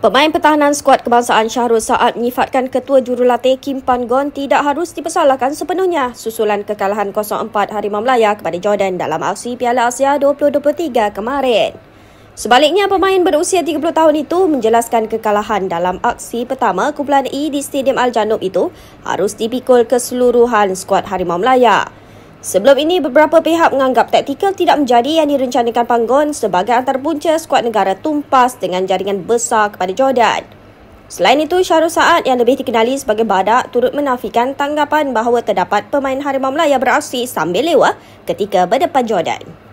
Pemain pertahanan skuad kebangsaan Syahrul Saad menyifatkan ketua jurulatih Kim Pan Gon tidak harus dipersalahkan sepenuhnya susulan kekalahan 0-4 Harimau Melaya kepada Jordan dalam aksi Piala Asia 2023 kemarin. Sebaliknya, pemain berusia 30 tahun itu menjelaskan kekalahan dalam aksi pertama kumpulan E di Stadium Al-Janub itu harus dipikul keseluruhan skuad Harimau Melaya. Sebelum ini, beberapa pihak menganggap taktikal tidak menjadi yang direncanakan Panggon sebagai antarabunca skuad negara tumpas dengan jaringan besar kepada Jordan. Selain itu, Syahrul Saad yang lebih dikenali sebagai Badak turut menafikan tanggapan bahawa terdapat pemain Harimau Melayu beraksi sambil lewa ketika berdepan Jordan.